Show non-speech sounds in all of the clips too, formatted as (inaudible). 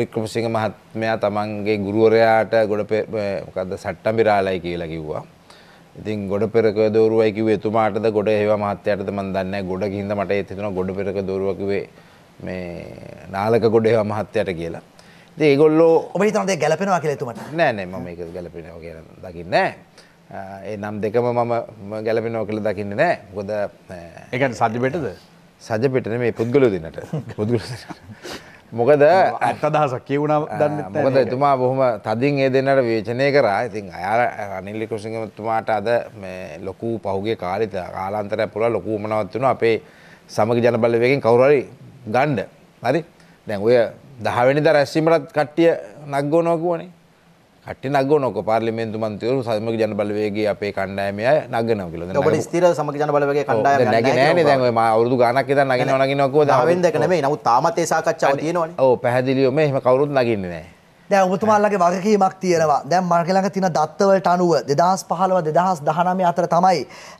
ලික්‍රමසිංහ මහත්මයා තමන්ගේ ගුරුවරයාට ගොඩ මොකද සට්ටම්බිරාලයි කියලා කිව්වා. ඉතින් ගොඩ පෙරක දෝරුවයි කිව්වේ එතුමාටද ගොඩ හේවා මහත්තයාටද මන් දන්නේ නැහැ ගොඩ ගින්ද මට ඒ හිතුණා ගොඩ පෙරක දෝරුවා කිව්වේ මේ නාලක ගොඩ හේවා මහත්තයාට කියලා. ඉතින් ඒගොල්ලෝ ඔබ හිතනවා දෙය ගැලපෙනවා කියලා එතුමාට. නෑ නෑ මම ඒක ගැලපෙනවා කියලා දකින්නේ නෑ. ඒ නම් දෙකම මම ගැලපෙනවා කියලා දකින්නේ නෑ. මොකද ඒකට සජ්ජ පිටද? සජ්ජ පිට නෙමෙයි පුද්ගලෝ දිනට. (laughs) පුද්ගලෝ දිනට. මොකද ඇත්තදහසක් කියවුණ දන්න මොකද එතුමා බොහොම තදින් ඒ දෙන්නට වේචනය කරා ඉතින් අයාල රනිල්ලි කෘසිංහතුමාට අද මේ ලොකු පහුගේ කාලිත කාලාන්තරය පුළ ලොකූමනවත් වුණු අපේ සමග ජනබලවයකින් කවුරරි ගණ්ඩ හරි දැන් ඔය දහවැනිද රැස්සීමටත් කට්ටිය නක්ගෝනෝකුවනේ කට නගනක පාර්ලිමෙන්තු මන්තවරු සම ජන බලවේගේ අපේ කණ්ඩෑමය නගන කියල ස්තර සම ජන බලවගේ කණ්ඩ නැගන ම අවුදු ගනක් ත නගෙන නගෙනකෝ දවෙදකනේ නමු තාමතේ සාකච්චා තියනවා ඕ පැහදිලියෝ මෙහම කවරුත් නගන්නේ නෑ දැ ඔබතුමාල්ලගේ වගකීමක් තියෙනවා දැම් මර්ගලඟ තින දත්වලට අනුව දෙදහස් පහලව දෙදහස් දහනමය අතර තමයි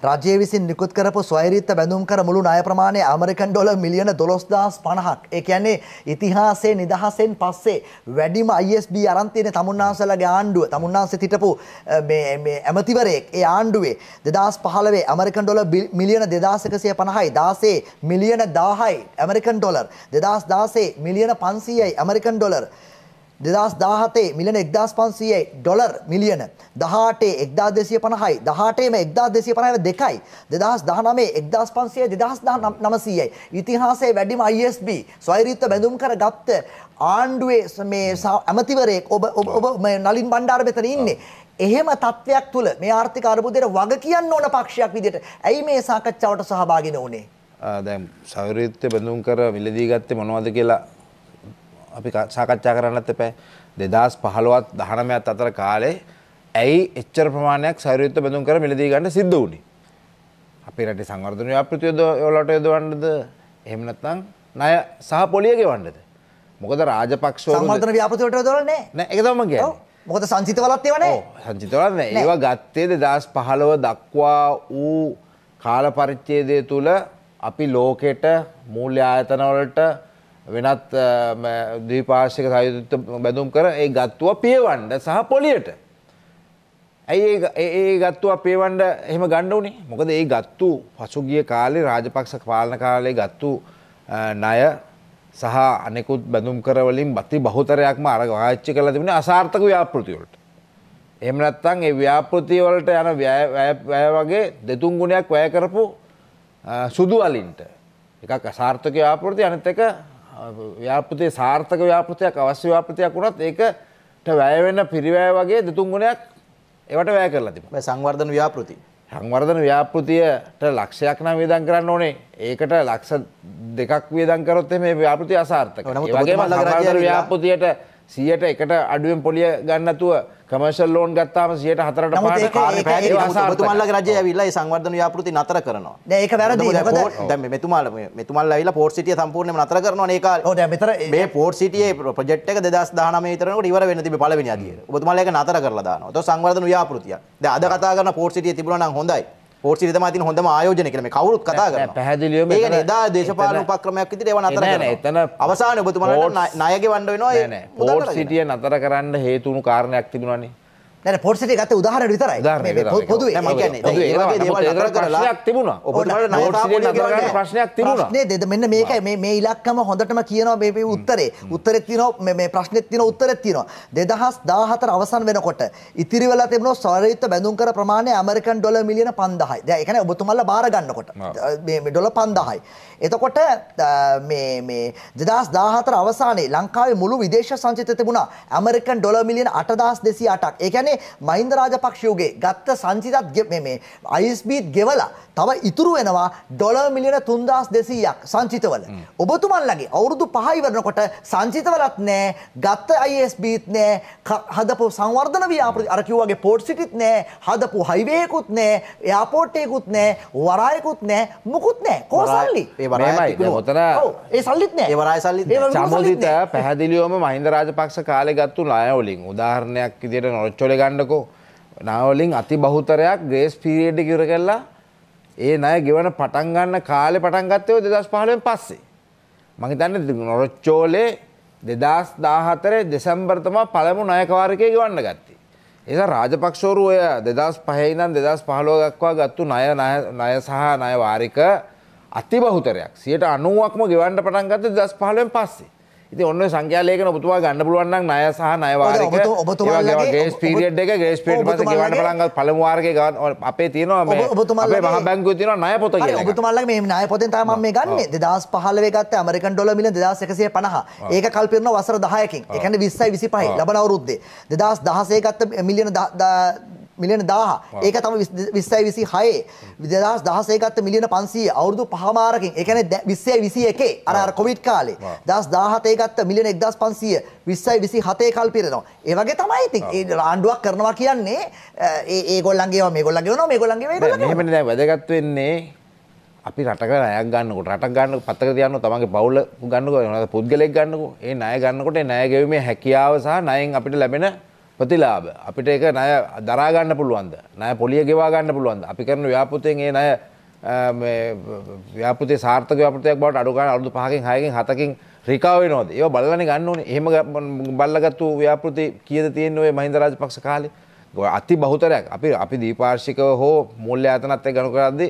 රජය විසින් නිකුත් කරපු ස්වෛරීත්ත බැඳුම් කර මුළු අය ප්‍රමාණය අමරිකන් ඩොල මිලියන දොස්දස් පණහක් එකන්නේ ඉතිහාසේ නිදහසෙන් පස්සේ වැඩිම ISB අරන්තියන තමුන්නාසලගේ ආණ්ඩුව තමුන්නාස තිටපු ඇමතිවරයෙක් ඒ ආණ්ඩුවේ දෙදස් පහලවේ ඇමරිකන් ඩොල මිලියන දෙදාසකසය පණහයි දාසේ මිලියන දාහයි ඇමරිකන් ඩොලර් දෙදස් දාසේ මිලියන පන්සීයයි ඇමරිකන් ඩොලර් දෙදස් දාහතේ මිලන එක්දස් පන්සියේ ඩොලර් මිලියන දහටේ එක්දා දෙසිය පණහයි දහටේම එක්දා දෙසිය පණහල දෙකයි දෙදස් දහනමේ එක්දස් පන්සිය දෙදස් දහ නමසීයයි ඉතිහාසේ වැඩිම ISB ස්වෛරීත්ව බැඳුම් කර ගත්ත ආණ්ඩුවේ මේ ඇමතිවරයෙක් ඔබ ඔබ නලින් බණ්ඩාර මෙතන ඉන්නේ එහෙම තත්ත්වයක් තුළ මේ ආර්ථික අර්බුදයට වග කියන්න ඕන පක්ෂයක් විදිහට ඇයි මේ සාකච්ඡාවට සහභාගී නොවුනේ? දැන් සෞරීත්‍ය බඳුන් කර මිලදී ගත්තේ මොනවද කියලා අපි සාකච්ඡා කරන්නත් එපෑ දෙදස් පහළුවත් දහනමයත් අතර කාලේ ඇයි එච්චර ප්‍රමාණයක් සයුත්ත බඳුන් කර මිලදී ගන්න සිද්ධ වුණේ. අපි රට සංවර්ධනය අපෘතියද ඔලට යොදවන්නද එහෙම නැත්නම් ණය සහ පොලිය ගෙවන්නද? මොකද රාජපක්ෂ සංවර්ධන ව්‍යාපෘතියට යොදවන්නේ නැහැ. ඒක තමයි මම කියන්නේ. මොකද සංචිතවලත් ඒවා නැහැ. ඔව් සංචිතවලත් නැහැ. ඒවා ගත්තේ 2015 දක්වා වූ කාල පරිච්ඡේදය තුල අපි ලෝකෙට මූල්‍ය ආයතන වලට වෙනත් ද්විපාර්ශ්වික සයුත්ත බැඳුම් කර ඒ ගත්තුව පියවන්ඩ සහ පොලියට. ඇයි ඒ ගත්තුව පේවන්ඩ එහෙම ගණ්ඩ වනේ මොකද ඒ ගත්තු පසුගිය කාලේ රාජපක්ෂ පාලන කාලේ ගත්තු ණය සහ අනෙකුත් බැඳුම් කරවලින් බති බහුතරයක්ම අර ආච්චි කළ තිබෙන අසාර්ථක ව්‍යාපෘතිවලට. එම නැත්තං ඒ ව්‍යාපෘතිවලට යන වැය වගේ දෙතුන් ගුණයක් වැය කරපු සුදු අලින්ට එකක් අසාර්ථක ව්‍යාපෘති අනත එක ව්‍යාපෘතිය සාර්ථක ව්‍යාපෘතියක් අවශ්‍ය ව්‍යාපෘතියක් වුණත් ඒකට වැයවෙන්න පිරිවැය වගේ දෙතුන් ගුණයක් ඒවට වැය කරලා තිබුණා. සංවර්ධන ව්‍යාපෘති. සංවර්ධන ව්‍යාපෘතියට ලක්ෂයක් නම් වියදම් කරන්න ඕනේ. ඒකට ලක්ෂ දෙකක් වියදම් කරොත් එමේ ව්‍යාපෘතිය අසාර්ථකයි. ඒ වගේම සංවර්ධන ව්‍යාපෘතියට සියට එකට අඩුවෙන් පොලිය ගන්නතුව කමර්ශල් ලෝන් ගත්තාම සියට හතරට තුමල්ල රජය විල්ලා සංවර්ධන යාපෘති නතර කරනවා ඒක වැරදි මෙතුමාල මෙතුමල් ඇවිල පෝට් සිටිය සම්පූර්ණය නතර කරන ඒක මෙතර මේ පෝට් සිටියේ ප්‍රජෙට් එක දෙදස් දානම තරන ඉවර වෙන තිබ පලවෙනි අදිය ඔබතුමාලක නතර කරලා දානවා සංවර්ධන යාපෘතිය ද අද කතා කරන පෝට් සිටිය තිබුණන හොඳයි පෝට් සිරිතම තින හොඳම ආයෝජන කරන කවරුත් කතා කරන පැහැදිලියම ඒ දා දේශපාල උපක්‍රමයක් විදිහට ඒව නතර කරනවා එතන අවසානයේ ඔබතුමාලට ණයගේ වණ්ඩ වෙනවා පෝට් සිටිය නතර කරන්න හේතුණු කාරණයක් තිබුණානේ දැන පොට්සට ගත උදාහරණ විතරයි පොදු ප්‍රශ්නයක් තිබුණේ දෙද මෙන්න මේක මේ ඉලක්කම හොඳටම කියනවා මේ උත්තරේ උත්තර තින මේ ප්‍රශ්නත් තින උත්තර තිනවා දෙදහස් දාහතර අවසන් වෙනකොට ඉතිරිවල තිබන සොරයුත්ත බැඳුම් කර ප්‍රමාණය ඇමරිකන් ඩොල මිලියන පන්දහයි දැ එකන ඔබතුමල්ල බාරගන්නකොට ඩොල පන්දහයි එතකොට මේ දෙදස් දාහතර අවසානේ ලංකාවේ මුළු විදේශ සංචිත තිබුණා ඇමරිකන් ඩොල මිලියන අටදස් දෙසි අටක් එකන කියන්නේ මහින්ද රාජපක්ෂ යුගයේ ගත්ත සංචිතත් මේ මේ අයිස්බීත් ගෙවලා තව ඉතුරු වෙනවා ඩොලර් මිලියන 3200ක් සංචිතවල. ඔබතුමන්ලගේ අවුරුදු 5යි වෙනකොට සංචිතවලත් නෑ, ගත්ත ISBත් නෑ, හදපු සංවර්ධන ව්‍යාපෘති අර කිව්වාගේ පෝට් සිටිත් නෑ, හදපු හයිවේ එකකුත් නෑ, එයාපෝට් එකකුත් නෑ, වරායකුත් නෑ, මුකුත් නෑ. කොහොසල්ලි? ඒ වරාය ඔතන ඒ සල්ලිත් නෑ. ඒ වරාය සල්ලිත් නෑ. සමුදිත පැහැදිලිවම මහින්ද රාජපක්ෂ කාලේ ගත්තු ණය වලින් උදාහරණයක් විදියට නොරොච්චෝලේ ගණ්ඩකෝ නවලින් අති බහුතරයක් ග්‍රේස් පිරියඩ් කිර කරලා ඒ නය ගෙවන පටන් ගන්න කාලෙ පටන් ගත්තයෝ දෙදස් පහලෙන් පස්සේ. මහිතන්න නොරොච්චෝලේ දෙදස් දාහතරේ දෙසම්බර්තමා පළමු නයකවාරකය ගවන්න ගත්තේ. එස රාජපක්ෂෝරු ඔය දෙදස් පහහිනම් දෙදස් පහලෝදක්වා ගත්තු නය නය සහ නයවාරික අති බහුතරයක් සියට අනුවක්ම ගෙවන්ට පටන් ගත්ත දස් පහලෙන් පස්සේ. ඉති ඔන්න සංඛ්‍යාලේකන පුතුවා ගන්න පුළුවන් නම් ණය සහ ණය වාරික ඔබතුමාගේ ග්‍රේස් පීරියඩ් එක ග්‍රේස් පීරියඩ් පස්සේ ගෙවන්න බලංගල් පළමු වාරකේ ගන්න අපේ තියෙනවා මේ ඔබතුමාගේ මහ බැංකුවේ තියෙනවා ණය පොත කියලා. ඔබතුමාලගේ මේ ණය පොතෙන් තමයි මම මේ ගන්නෙ 2015 ගත්ත ඇමරිකන් ඩොලර් මිලියන 2150. ඒක කල්පිරන වසර 10කින්. ඒ කියන්නේ 20යි 25යි ලබන අවුරුද්දේ. 2016 ගත්ත මිලියන මිලියන 1000. ඒක තමයි 20යි 26. 2016 ගත්ත මිලියන 500 අවුරුදු පහමාරකින්. ඒ කියන්නේ 20යි 21 අර අර කොවිඩ් කාලේ. 2017 ගත්ත මිලියන 1500 20යි 27 කල් පිරෙනවා. ඒ වගේ තමයි ඉතින් ඒ ආණ්ඩුවක් කරනවා කියන්නේ ඒ ඒගොල්ලන්ගේ ඒවා මේගොල්ලන්ගේ වෙනවා මේගොල්ලන්ගේ මේගොල්ලන්ගේ. මෙහෙමනේ දැන් වැදගත් වෙන්නේ අපි රටක ණයක් ගන්නකොට රටක් ගන්න පත්තක තියන්න තමන්ගේ පවුල ගන්නකොට පුද්ගලෙක් ගන්නකො ඒ ණය ගන්නකොට ණය ගෙවීමේ හැකියාව සහ ණයෙන් අපිට ලැබෙන ප්‍රතිලාබ අපිට එක නය දරාගන්න පුළුවන්ද නය පොලිය ගෙවාගන්න පුළුවන්ද අපි කරන ව්‍යාපෘතියෙන් ඒ නය ව්‍යාපති සාර්ථක ව්‍යපතයක් බට අඩුගන්න අරුදු පහකින් හයකින් හතකින් රිකාවේ නොද ඒ බලන ගන්න ඕන එහෙම බල්ලගත්තු ව්‍යාපෘති කියද තියෙන් ඔය මහින්දරාජ පක්ෂ කාලි ගො අති බහුතරයක් අපි අපි දීපාර්ශිකව හෝ මුල්්‍ය අතනත්ය ගනු කරද්දි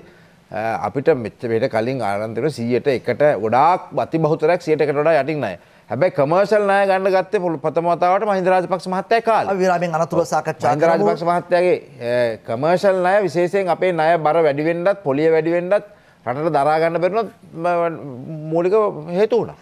අපිට මෙච්ච වෙට කලින් ආරන්තර සීයට එකට ගොඩාක් බති බහුතරයක් සියයට එකට ඩා යටින් නෑ හැබැයි කමර්ශල් ණය ගන්න ගත්තේ ප්‍රථම වතාවට මහින්ද රාජපක්ෂ මහත්තයා කාලේ. අපි විරාමෙන් අනතුරු සාකච්ඡා කරමු. මහින්ද රාජපක්ෂ මහත්තයාගේ කමර්ශල් ණය විශේෂයෙන් අපේ ණය බර වැඩි වෙන්නත්, පොලිය වැඩි වෙන්නත්, රටට දරා ගන්න බැරි වුණත් මූලික හේතු වුණා.